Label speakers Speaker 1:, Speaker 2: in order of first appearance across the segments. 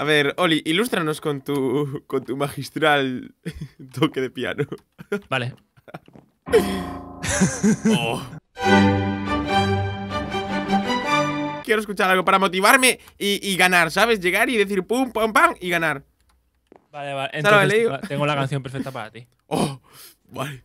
Speaker 1: A ver, Oli, ilústranos con tu, con tu magistral toque de piano. Vale. Oh. Quiero escuchar algo para motivarme y, ganar, ¿sabes? Llegar y decir pum, pam, pam y ganar. Vale, vale. Entonces, tengo la canción perfecta para ti. Oh, vale.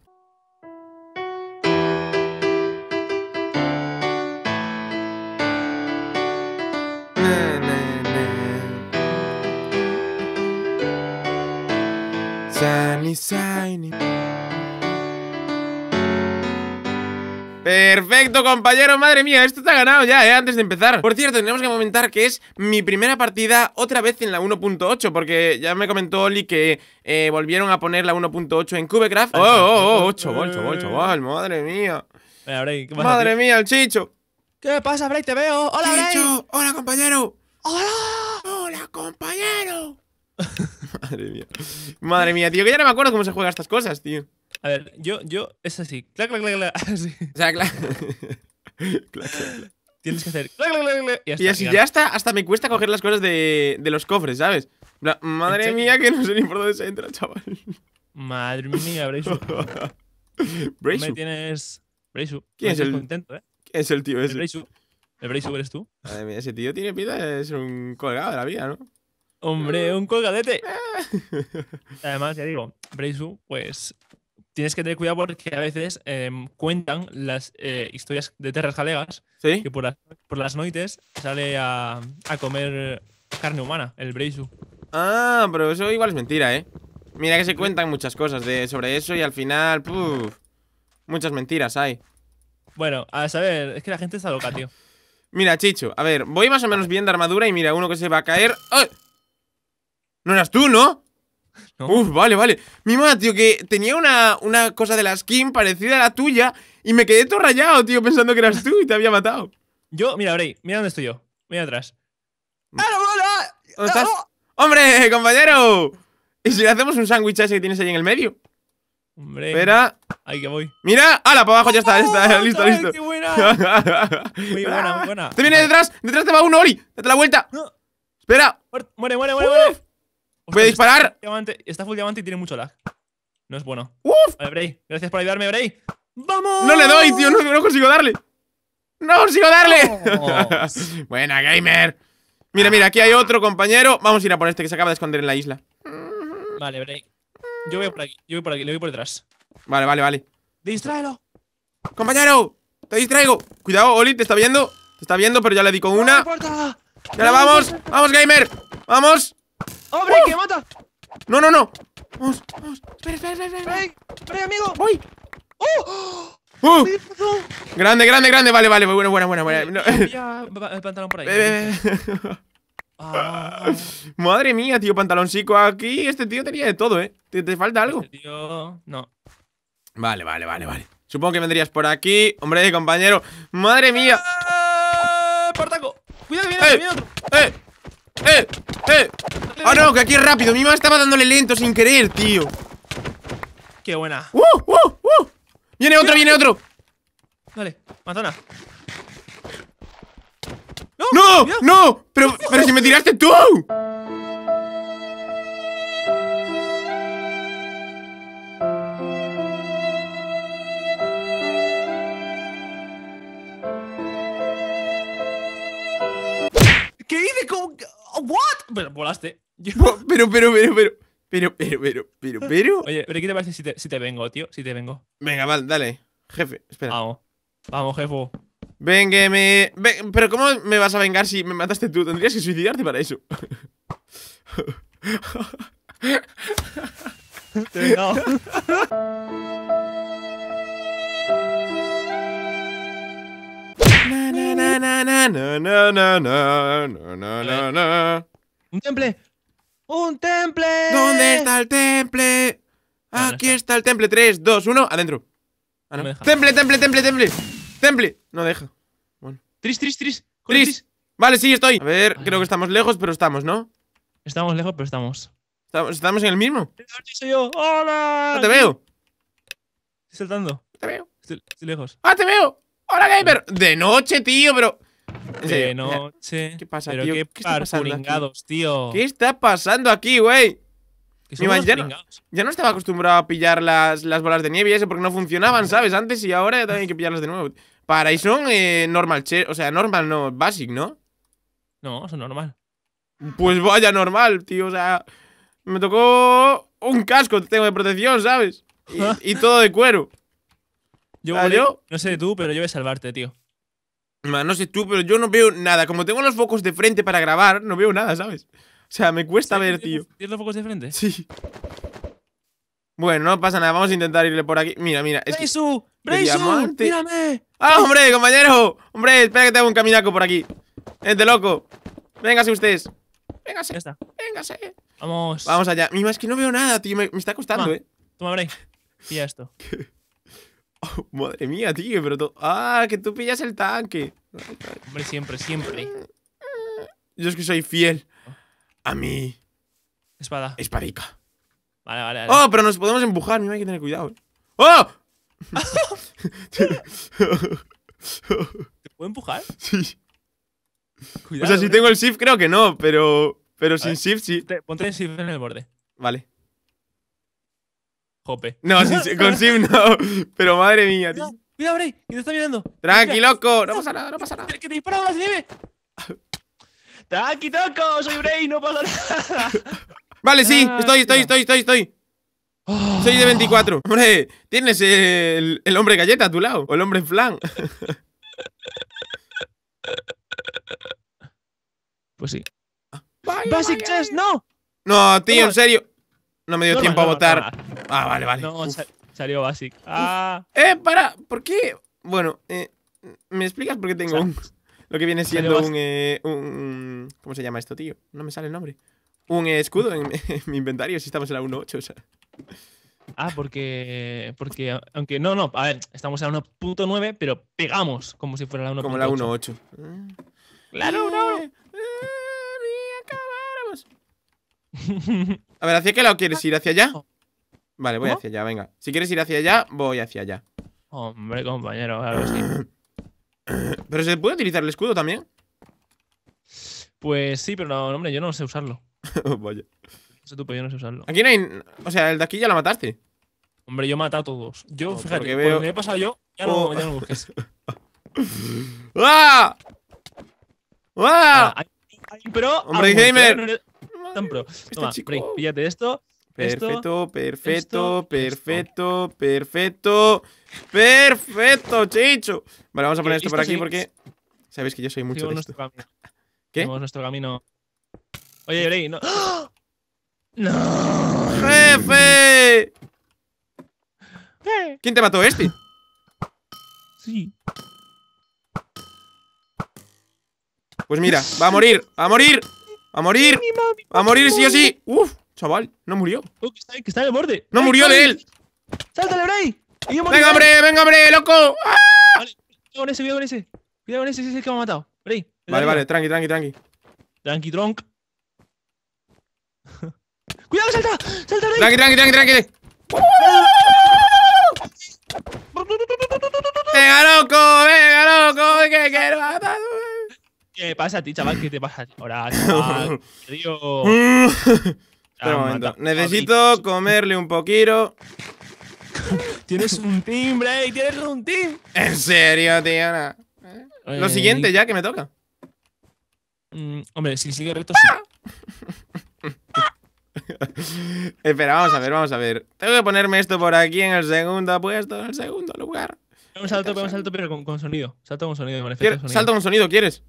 Speaker 1: Perfecto, compañero, madre mía, esto está ganado ya, eh, antes de empezar Por cierto, tenemos que comentar que es mi primera partida otra vez en la 1.8 Porque ya me comentó Oli que eh, volvieron a poner la 1.8 en Cubecraft Oh, oh, oh, 8 chaval, chaval madre mía eh, Madre mía, el Chicho ¿Qué pasa, Bray? Te veo, hola, Chicho, hola, compañero Hola Hola, compañero Madre mía. Madre mía, tío, que ya no me acuerdo cómo se juegan estas cosas, tío. A ver, yo, yo, es así. Clac, clac, clac, clac. O sea, clac. Tienes que hacer. Y, así ya hasta, hasta me cuesta coger las cosas de, de los cofres, ¿sabes? madre mía, que no sé ni por dónde se entra, chaval. Madre mía, Braisu. Me tienes. ¿Quién es el. Contento, ¿eh? ¿Quién es el tío ese? El Braisu. ¿El eres tú? Madre mía, ese tío tiene pinta es un colgado de la vida, ¿no? Hombre, un colgadete. Además, ya digo, Breisu, pues tienes que tener cuidado porque a veces em, cuentan las eh, historias de terras galegas que por las, por noites sale a, comer carne humana, el Breisu. Ah, pero eso igual es mentira, ¿eh? Mira que se cuentan muchas cosas de, sobre eso y al final, puf, muchas mentiras hay. Bueno, a saber, es que la gente está loca, tío. Mira, Chicho, a ver, voy más o menos bien de armadura y mira, uno que se va a caer. ¡Oh! ¿No eras tú, no? Uf, vale, vale. Mi madre, tío, que tenía una, cosa de la skin parecida a la tuya y me quedé todo rayado, tío, pensando que eras tú y te había matado. Yo, mira, Bray, mira dónde estoy yo. Mira atrás. Mm. ¿Dónde estás? ¡Hombre, compañero! ¿Y si le hacemos un sándwich a ese que tienes ahí en el medio? Hombre. Espera. Ahí que voy. Mira. ¡Hala! Para abajo ya está. está ¡Oh, listo, ¡Qué buena! muy buena, muy buena. Te viene detrás. Detrás te va uno, Ori Date la vuelta. Espera. Muere, muere, muere, muere. ¡Voy a disparar! Está full, diamante, y tiene mucho lag. No es bueno. ¡Uf! Vale, Bray. Gracias por ayudarme, Bray. ¡Vamos! No le doy, tío. No, consigo darle. ¡No consigo darle! Buena, gamer. Mira, mira, aquí hay otro compañero. Vamos a ir a por este que se acaba de esconder en la isla. Vale, Bray. Yo voy por aquí. Yo voy por aquí. Le voy por detrás. Vale, vale, vale. ¡Distráelo! ¡Compañero! ¡Te distraigo! Cuidado, Oli, te está viendo. Te está viendo, pero ya le di con una. No ¡Ya la vamos! ¡Vamos, gamer! ¡Vamos! ¡Hombre, ¡Oh! que mata! ¡No, no, no! ¡Vamos, vamos! ¡Espera, espera, espera! espera. espera amigo! Uy. ¡Oh! ¡Oh! ¡Oh! Grande, grande, grande, vale, vale, bueno bueno, buena. buena. el pantalón por ahí. Ah. Madre mía, tío, pantaloncico aquí. Este tío tenía de todo, ¿eh? ¿Te, te falta algo? Este tío, no. Vale, vale, vale, vale. Supongo que vendrías por aquí. Hombre, compañero. Madre mía. ¡Ah! ¡Portaco! ¡Partaco! ¡Cuidado, viene, eh, viene otro! ¡Eh! ¡Eh! ¡Eh! Ah, no! ¡Que aquí es rápido! Mi mamá estaba dándole lento sin querer, tío. ¡Qué buena! ¡Uh, uh, uh! ¡Viene otro, viene otro! Dale, matona. ¡No! ¡No! ¡No! ¡Pero, pero si me tiraste tú! ¿Qué hice? ¿Cómo? Pero volaste. Pero, pero, pero, pero. Pero, pero, pero, pero, pero. Oye, pero ¿qué te parece si te, vengo, tío? Si te vengo. Venga, vale, dale. Jefe, espera. Vamos. Vamos, jefe. Venga, me. pero, ¿cómo me vas a vengar si me mataste tú? Tendrías que suicidarte para eso. te he ¡Un temple! ¡Un temple! ¿Dónde está el temple? Aquí está. el temple. 3, 2, 1, adentro. Ah, temple, temple, temple, temple. Temple. No deja. Bueno. Tris, tris, tris. Tris. Vale, sí, estoy. A ver, creo que estamos lejos, pero estamos, ¿no? Estamos lejos, pero estamos. ¿Estamos, en el mismo? ¡Hola! ¡No te veo! Estoy saltando. te veo. Estoy, estoy lejos. ¡Ah, te veo! ¡Hola, gamer! De noche, tío, pero de noche. ¿Qué pasa, tío? qué, ¿Qué está tío. ¿Qué está pasando aquí, güey? Ya no, estaba acostumbrado a pillar las, bolas de nieve y eso porque no funcionaban, ¿sabes? Antes y ahora también hay que pillarlas de nuevo. Para y son eh, normal, che, o sea, normal no, basic, ¿no? No, son normal. Pues vaya normal, tío, o sea, me tocó un casco, tengo de protección, ¿sabes? Y, todo de cuero. Yo, no sé tú, pero yo voy a salvarte, tío no sé tú, pero yo no veo nada. Como tengo los focos de frente para grabar, no veo nada, ¿sabes? O sea, me cuesta ver, tío. ¿Tienes los focos de frente? Sí. Bueno, no pasa nada. Vamos a intentar irle por aquí. Mira, mira. Es Que... ¡Mírame! ¡Ah, hombre, compañero! Hombre, espera que te haga un caminaco por aquí. ¡Vente, loco. Véngase ustedes. Véngase. Véngase. Vamos. Vamos allá. Mira, es que no veo nada, tío. Me, está costando, eh. Toma, Bray. Pilla esto. madre mía, tío, pero tú... ¡Ah, que tú pillas el tanque! Hombre, siempre, siempre. Yo es que soy fiel a mí Espada. Espadica. Vale, vale, vale. ¡Oh, pero nos podemos empujar! Mira, hay que tener cuidado. Eh. ¡Oh! ¿Te puedo empujar?
Speaker 2: Sí. o sea, si tengo eh.
Speaker 1: el shift creo que no, pero... Pero sin shift sí. Ponte el shift en el borde. Vale. Jope. No, con Sim no. Pero madre mía, tío. Mira, cuidado, Bray, que te está mirando. Tranqui, loco. No pasa nada, no pasa nada. Que te disparo más debe! Tranqui, loco, Soy Bray, no pasa nada. Vale, sí. Estoy, estoy, estoy, estoy, estoy. Soy de 24. Hombre, tienes el, el, hombre galleta a tu lado. O el hombre flan. Pues sí. Basic Chess, no. No, tío, en serio. No me dio tiempo a votar. Ah, vale, vale. No, salió Basic. Ah. Eh, para, ¿por qué? Bueno, eh, ¿me explicas por qué tengo lo que viene siendo un, eh, un, ¿Cómo se llama esto, tío? No me sale el nombre. Un eh, escudo en, mi inventario si estamos en la 1.8, o sea. Ah, porque. Porque. Aunque no, no. A ver, estamos en la 1.9, pero pegamos como si fuera la 1.8. Como la 1.8. Claro, no. y acabamos! a ver, ¿hacia qué lado quieres ir? ¿Hacia allá? Vale, voy hacia allá, venga. Si quieres ir hacia allá, voy hacia allá. Hombre, compañero, claro sí. ¿Pero se puede utilizar el escudo también? Pues sí, pero no, hombre, yo no sé usarlo. Vaya. No sé tú, pero yo no sé usarlo. Aquí no hay... O sea, el de aquí ya la mataste. Hombre, yo he matado a todos. Yo, fíjate, lo veo... me he pasado yo, ya no, oh. lo busques. ¡Ah! ¡Ah! hay, pero... ¡Hombre, gamer! Tan pro. Este Toma, este píllate esto Perfecto, perfecto, perfecto, perfecto, perfecto, chicho. Vale, vamos a poner esto por aquí porque sabéis que yo soy mucho de esto. ¿Qué? nuestro camino. Oye, no. ¡No! ¡Jefe! ¿Quién te mató? ¿Este? Sí. Pues mira, va a morir, va a morir, va a morir, va a morir sí o sí. Uf. Chaval, no murió. Oh, que, está, que en el borde. No murió de él. ¡Sáltale, Bray! ¡Venga, hombre! ¡Venga, hombre! ¡Loco! ¡Ah! Vale, cuidado con ese, cuidado con ese. Cuidado con ese, ese es el que me ha matado. Bray. Vale, vale, tranqui, tranqui, tranqui. Tranqui, tronc. ¡Cuidado, salta! ¡Salta, Bray! Tranqui, tranqui, tranqui, tranqui. ¡Venga, loco! ¡Venga, loco! ¡Que quiero matar! ¿Qué pasa a ti, chaval? ¿Qué te pasa? Ahora, chaval. Necesito comerle un poquito. tienes un team, Bray tienes un team. En serio, Diana? Eh, Lo siguiente ya que me toca. Mm, hombre, si sigue recto, ¡Ah! sí. Espera, vamos a ver, vamos a ver. Tengo que ponerme esto por aquí en el segundo puesto, en el segundo lugar. Un salto, pero con, sonido. Salto con sonido, sonido. ¿Salto con sonido quieres?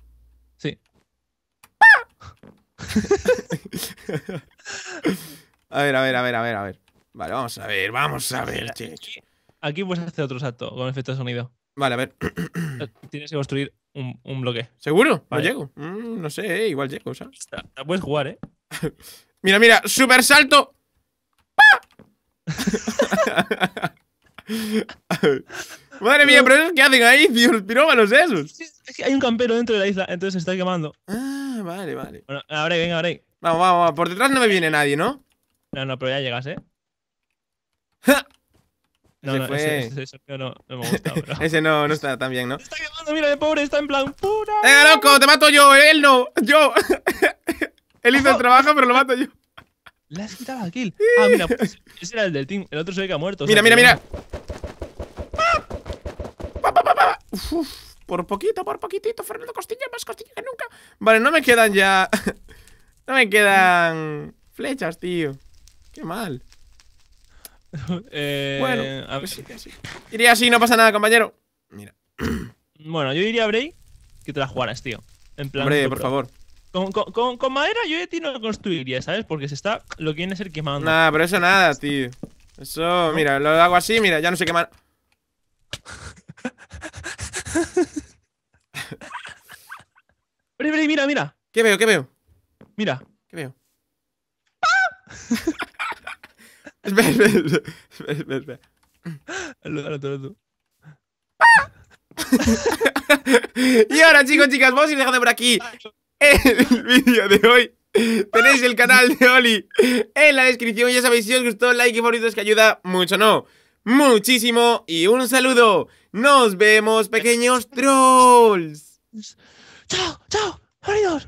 Speaker 1: Sí. a ver, a ver, a ver, a ver, a ver. Vale, vamos a ver, vamos a ver, chicos. Aquí puedes hacer otro salto con efecto de sonido. Vale, a ver. Eh, tienes que construir un, bloque. ¿Seguro? No llego. Mm, no sé, eh, igual llego, ¿sabes? La, puedes jugar, ¿eh? mira, mira, super salto. Madre mía, pero, qué hacen ahí, tío, los pirómanos esos. Es que hay un campero dentro de la isla, entonces se está quemando. Ah. Ah, vale, vale. Bueno, ahora venga, ahora Vamos, vamos, vamos. Por detrás no me viene nadie, ¿no? No, no, pero ya llegas, ¿eh? No, no, ese, ese, no, me gusta, bro. ese no, no está tan bien, ¿no? Está quemando, mira, el pobre está en plan pura. ¡Eh, loco! ¡Te mato yo! ¡Él no! ¡Yo! Él hizo el trabajo, pero lo mato yo. Le has quitado a kill. Ah, mira, pues, ese era el del team. El otro se ve que ha muerto. Mira, mira, mira. ¡Ah! Por poquito, por poquitito, Fernando Costilla, más Costilla que nunca. Vale, no me quedan ya... no me quedan flechas, tío. Qué mal. Eh, bueno, a... Pues ver si... Iría así, no pasa nada, compañero. Mira. bueno, yo diría a Bray que te la jugaras, tío. En plan... por favor. Con, madera yo de ti no lo construiría, ¿sabes? Porque se está... Lo que ser quemando. nada pero eso nada, tío. Eso, mira, lo hago así, mira, ya no sé quema... mira, mira. ¿Qué veo? ¿Qué veo? Mira. ¿Qué veo? espera, espera, espera, espera, y ahora, chicos, chicas, vamos a ir dejando por aquí el vídeo de hoy. Tenéis el canal de Oli en la descripción. Ya sabéis, si os gustó, like y favoritos que ayuda mucho, ¿no? muchísimo y un saludo. Nos vemos, pequeños trolls. Chao, chao, adiós.